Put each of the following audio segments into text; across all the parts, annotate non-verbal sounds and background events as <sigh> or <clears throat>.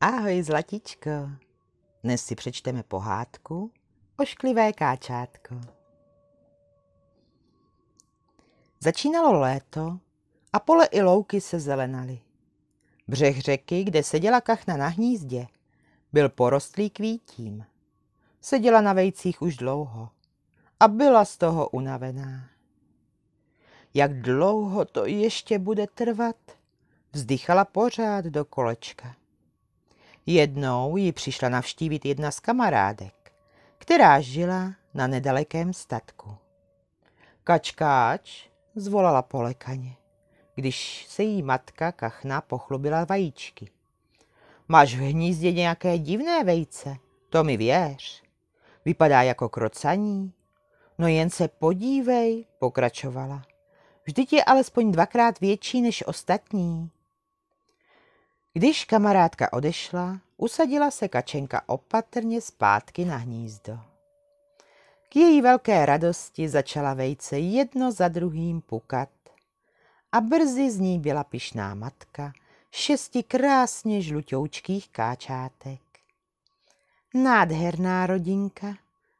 Ahoj, Zlatičko. Dnes si přečteme pohádku Ošklivé káčátko. Začínalo léto a pole i louky se zelenaly. Břeh řeky, kde seděla kachna na hnízdě, byl porostlý kvítím. Seděla na vejcích už dlouho a byla z toho unavená. Jak dlouho to ještě bude trvat, vzdychala pořád do kolečka. Jednou ji přišla navštívit jedna z kamarádek, která žila na nedalekém statku. Kačkáč zvolala polekaně, když se jí matka kachna pochlubila vajíčky. Máš v hnízdě nějaké divné vejce, to mi věř. Vypadá jako krocaní. No jen se podívej, pokračovala. Vždyť je alespoň dvakrát větší než ostatní. Když kamarádka odešla, usadila se Kačenka opatrně zpátky na hnízdo. K její velké radosti začala vejce jedno za druhým pukat a brzy z ní byla pišná matka šesti krásně žlutoučkých káčátek. Nádherná rodinka,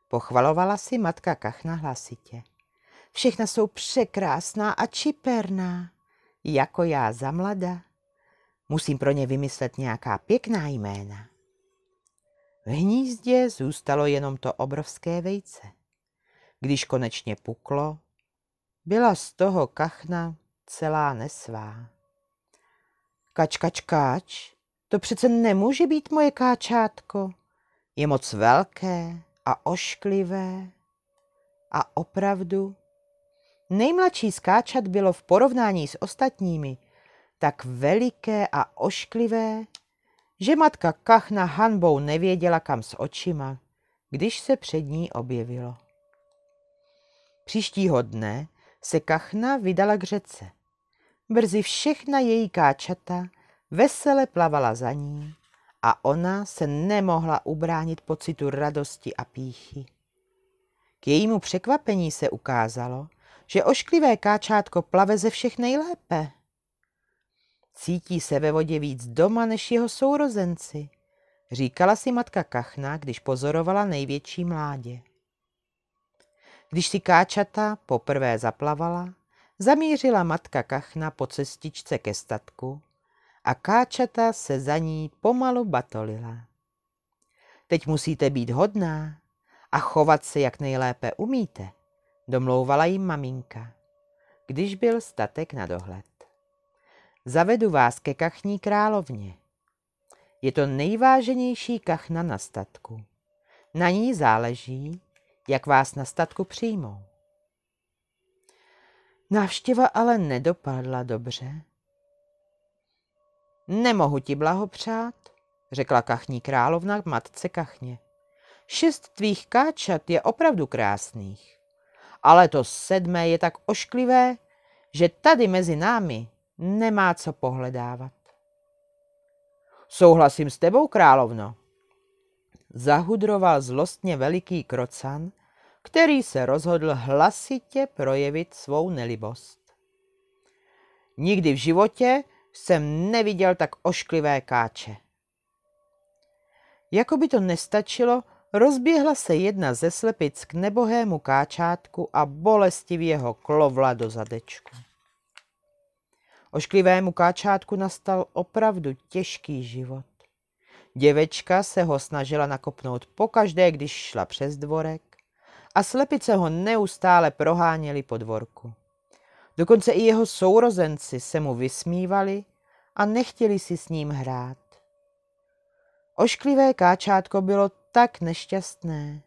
pochvalovala si matka Kachna hlasitě. Všechna jsou překrásná a čiperná, jako já za mlada. Musím pro ně vymyslet nějaká pěkná jména. V hnízdě zůstalo jenom to obrovské vejce. Když konečně puklo, byla z toho kachna celá nesvá. Kačkačkač, kač, kač, to přece nemůže být moje káčátko. Je moc velké a ošklivé. A opravdu, nejmladší skáčat bylo v porovnání s ostatními tak veliké a ošklivé, že matka Kachna hanbou nevěděla, kam s očima, když se před ní objevilo. Příštího dne se Kachna vydala k řece. Brzy všechna její káčata vesele plavala za ní a ona se nemohla ubránit pocitu radosti a píchy. K jejímu překvapení se ukázalo, že ošklivé káčátko plave ze všech nejlépe. Cítí se ve vodě víc doma než jeho sourozenci, říkala si matka Kachna, když pozorovala největší mládě. Když si káčata poprvé zaplavala, zamířila matka Kachna po cestičce ke statku a káčata se za ní pomalu batolila. Teď musíte být hodná a chovat se, jak nejlépe umíte, domlouvala jim maminka, když byl statek na dohled. Zavedu vás ke kachní královně. Je to nejváženější kachna na statku. Na ní záleží, jak vás na statku přijmou. Návštěva ale nedopadla dobře. Nemohu ti blahopřát, řekla kachní královna matce kachně. Šest tvých káčat je opravdu krásných, ale to sedmé je tak ošklivé, že tady mezi námi nemá co pohledávat. Souhlasím s tebou, královno. Zahudroval zlostně veliký krocan, který se rozhodl hlasitě projevit svou nelibost. Nikdy v životě jsem neviděl tak ošklivé káče. Jako by to nestačilo, rozběhla se jedna ze slepic k nebohému káčátku a bolestivě ho klovla do zadečku. Ošklivému káčátku nastal opravdu těžký život. Děvečka se ho snažila nakopnout pokaždé, když šla přes dvorek a slepice ho neustále proháněli po dvorku. Dokonce i jeho sourozenci se mu vysmívali a nechtěli si s ním hrát. Ošklivé káčátko bylo tak nešťastné,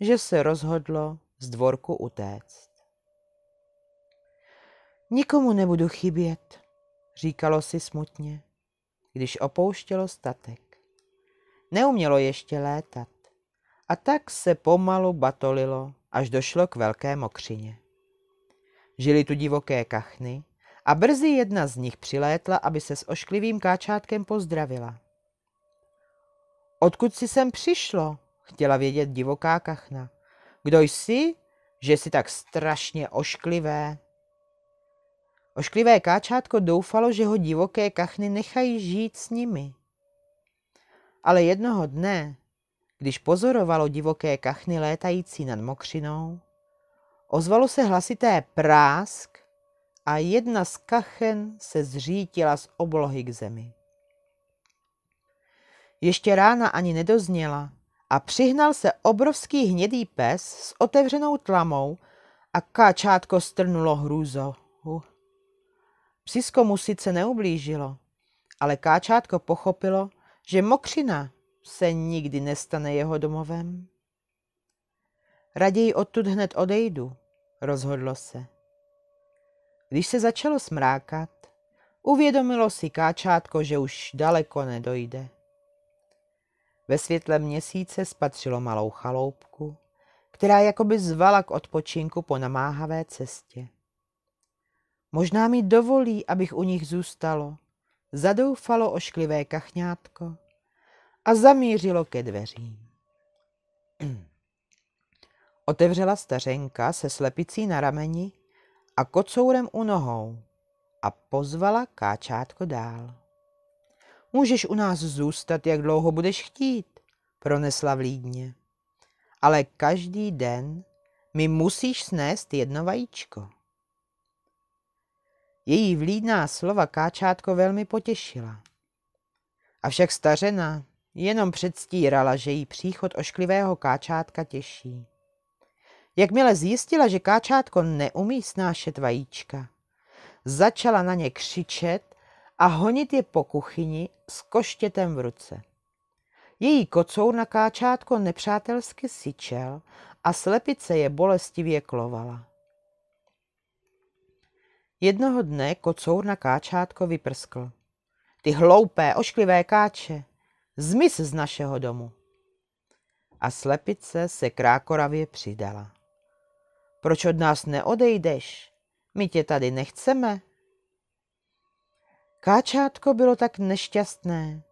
že se rozhodlo z dvorku utéct. Nikomu nebudu chybět, říkalo si smutně, když opouštělo statek. Neumělo ještě létat a tak se pomalu batolilo, až došlo k velké mokřině. Žili tu divoké kachny a brzy jedna z nich přilétla, aby se s ošklivým káčátkem pozdravila. Odkud si sem přišlo? chtěla vědět divoká kachna. Kdo jsi, že jsi tak strašně ošklivé? Ošklivé káčátko doufalo, že ho divoké kachny nechají žít s nimi. Ale jednoho dne, když pozorovalo divoké kachny létající nad mokřinou, ozvalo se hlasité prásk a jedna z kachen se zřítila z oblohy k zemi. Ještě rána ani nedozněla a přihnal se obrovský hnědý pes s otevřenou tlamou a káčátko strnulo hrůzou. Psisko mu sice neublížilo, ale káčátko pochopilo, že mokřina se nikdy nestane jeho domovem. Raději odtud hned odejdu, rozhodlo se. Když se začalo smrákat, uvědomilo si káčátko, že už daleko nedojde. Ve světle měsíce spatřilo malou chaloupku, která jakoby zvala k odpočinku po namáhavé cestě. Možná mi dovolí, abych u nich zůstalo. Zadoufalo ošklivé kachňátko a zamířilo ke dveřím. <clears throat> Otevřela stařenka se slepicí na rameni a kocourem u nohou a pozvala káčátko dál. Můžeš u nás zůstat, jak dlouho budeš chtít, pronesla vlídně. Ale každý den mi musíš snést jedno vajíčko. Její vlídná slova káčátko velmi potěšila. Avšak stařena jenom předstírala, že jí příchod ošklivého káčátka těší. Jakmile zjistila, že káčátko neumí snášet vajíčka, začala na ně křičet a honit je po kuchyni s koštětem v ruce. Její kocour na káčátko nepřátelsky syčel a slepice je bolestivě klovala. Jednoho dne kocour na káčátko vyprskl. Ty hloupé, ošklivé káče, zmiz z našeho domu. A slepice se krákoravě přidala. Proč od nás neodejdeš? My tě tady nechceme. Káčátko bylo tak nešťastné,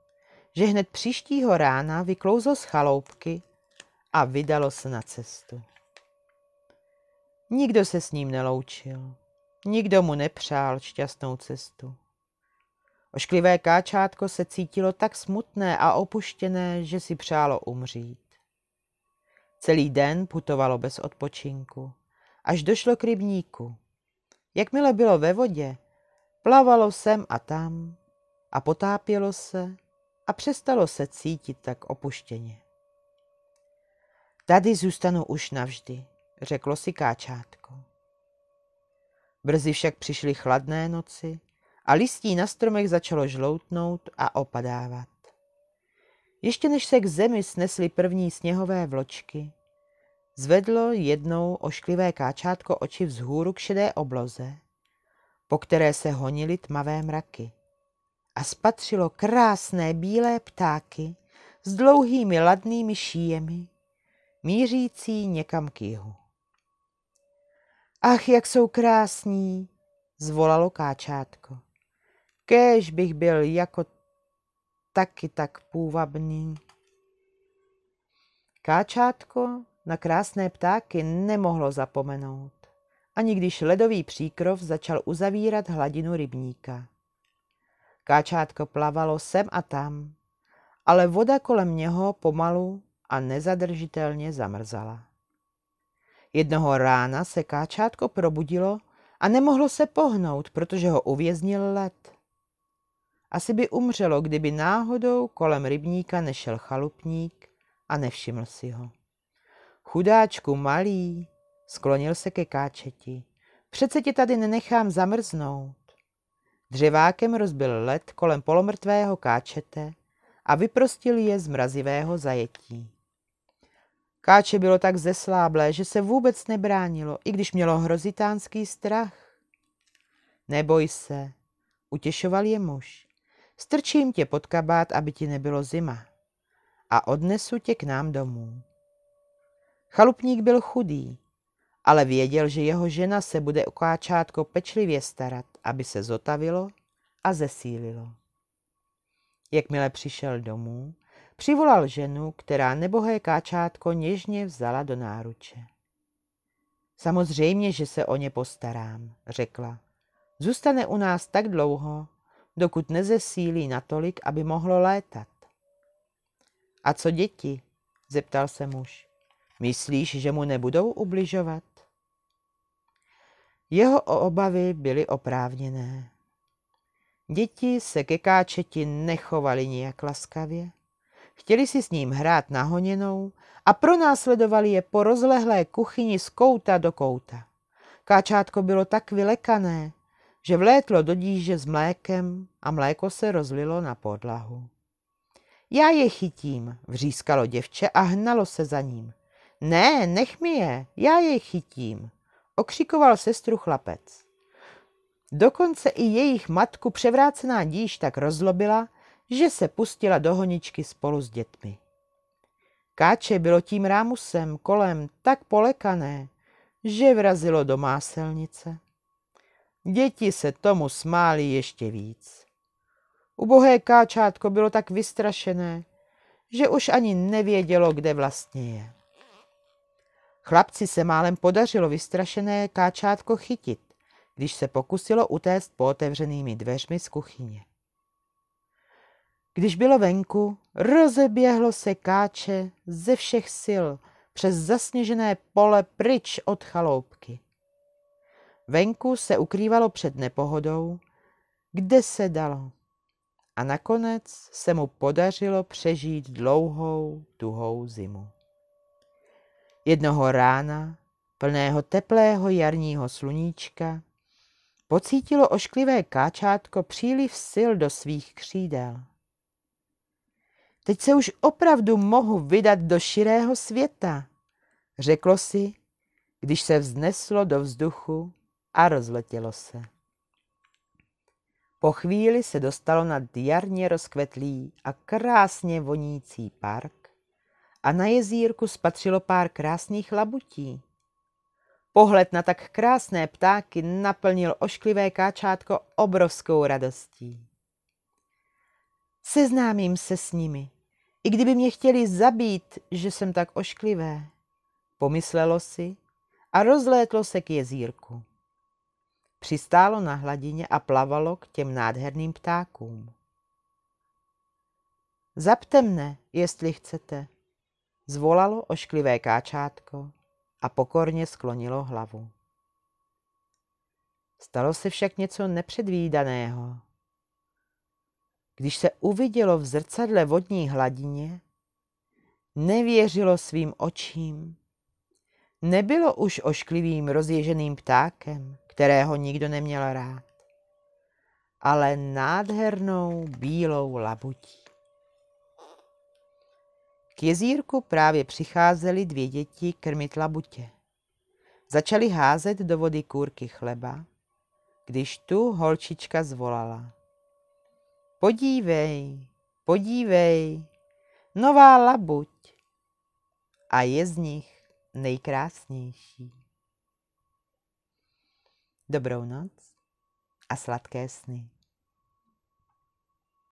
že hned příštího rána vyklouzlo z chaloupky a vydalo se na cestu. Nikdo se s ním neloučil. Nikdo mu nepřál šťastnou cestu. Ošklivé káčátko se cítilo tak smutné a opuštěné, že si přálo umřít. Celý den putovalo bez odpočinku, až došlo k rybníku. Jakmile bylo ve vodě, plavalo sem a tam a potápělo se a přestalo se cítit tak opuštěně. Tady zůstanu už navždy, řeklo si káčátko. Brzy však přišly chladné noci a listí na stromech začalo žloutnout a opadávat. Ještě než se k zemi snesly první sněhové vločky, zvedlo jednou ošklivé káčátko oči vzhůru k šedé obloze, po které se honily tmavé mraky. A spatřilo krásné bílé ptáky s dlouhými ladnými šíjemi, mířící někam k jihu. Ach, jak jsou krásní, zvolalo káčátko. Kéž bych byl jako taky tak půvabný. Káčátko na krásné ptáky nemohlo zapomenout, ani když ledový příkrov začal uzavírat hladinu rybníka. Káčátko plavalo sem a tam, ale voda kolem něho pomalu a nezadržitelně zamrzala. Jednoho rána se káčátko probudilo a nemohlo se pohnout, protože ho uvěznil led. Asi by umřelo, kdyby náhodou kolem rybníka nešel chalupník a nevšiml si ho. Chudáčku malý, sklonil se ke káčeti. Přece ti tady nenechám zamrznout. Dřevákem rozbil led kolem polomrtvého káčete a vyprostil je z mrazivého zajetí. Káče bylo tak zesláblé, že se vůbec nebránilo, i když mělo hrozitánský strach. Neboj se, utěšoval je muž. Strčím tě pod kabát, aby ti nebylo zima. A odnesu tě k nám domů. Chalupník byl chudý, ale věděl, že jeho žena se bude o káčátko pečlivě starat, aby se zotavilo a zesílilo. Jakmile přišel domů, Přivolal ženu, která nebohé káčátko něžně vzala do náruče. Samozřejmě, že se o ně postarám, řekla. Zůstane u nás tak dlouho, dokud nezesílí natolik, aby mohlo létat. A co děti? zeptal se muž. Myslíš, že mu nebudou ubližovat? Jeho obavy byly oprávněné. Děti se ke káčeti nechovali nijak laskavě Chtěli si s ním hrát nahoněnou a pronásledovali je po rozlehlé kuchyni z kouta do kouta. Káčátko bylo tak vylekané, že vlétlo do díže s mlékem a mléko se rozlilo na podlahu. Já je chytím, vřískalo děvče a hnalo se za ním. Ne, nech mi je, já je chytím, okřikoval sestru chlapec. Dokonce i jejich matku převrácená díž tak rozlobila, že se pustila do honičky spolu s dětmi. Káče bylo tím rámusem kolem tak polekané, že vrazilo do máselnice. Děti se tomu smály ještě víc. Ubohé káčátko bylo tak vystrašené, že už ani nevědělo, kde vlastně je. Chlapci se málem podařilo vystrašené káčátko chytit, když se pokusilo utéct po otevřenými dveřmi z kuchyně. Když bylo venku, rozeběhlo se káče ze všech sil přes zasněžené pole pryč od chaloupky. Venku se ukrývalo před nepohodou, kde se dalo. A nakonec se mu podařilo přežít dlouhou, tuhou zimu. Jednoho rána, plného teplého jarního sluníčka, pocítilo ošklivé káčátko příliv sil do svých křídel. Teď se už opravdu mohu vydat do širého světa, řeklo si, když se vzneslo do vzduchu a rozletělo se. Po chvíli se dostalo nad jarně rozkvetlý a krásně vonící park a na jezírku spatřilo pár krásných labutí. Pohled na tak krásné ptáky naplnil ošklivé káčátko obrovskou radostí. Seznámím se s nimi, i kdyby mě chtěli zabít, že jsem tak ošklivé, pomyslelo si a rozlétlo se k jezírku. Přistálo na hladině a plavalo k těm nádherným ptákům. Zapte mne, jestli chcete, zvolalo ošklivé káčátko a pokorně sklonilo hlavu. Stalo se však něco nepředvídaného. Když se uvidělo v zrcadle vodní hladině, nevěřilo svým očím. Nebylo už ošklivým rozježeným ptákem, kterého nikdo neměl rád, ale nádhernou bílou labutí. K jezírku právě přicházely dvě děti krmit labutě. Začaly házet do vody kůrky chleba, když tu holčička zvolala. Podívej, podívej, nová labuť. A je z nich nejkrásnější. Dobrou noc a sladké sny.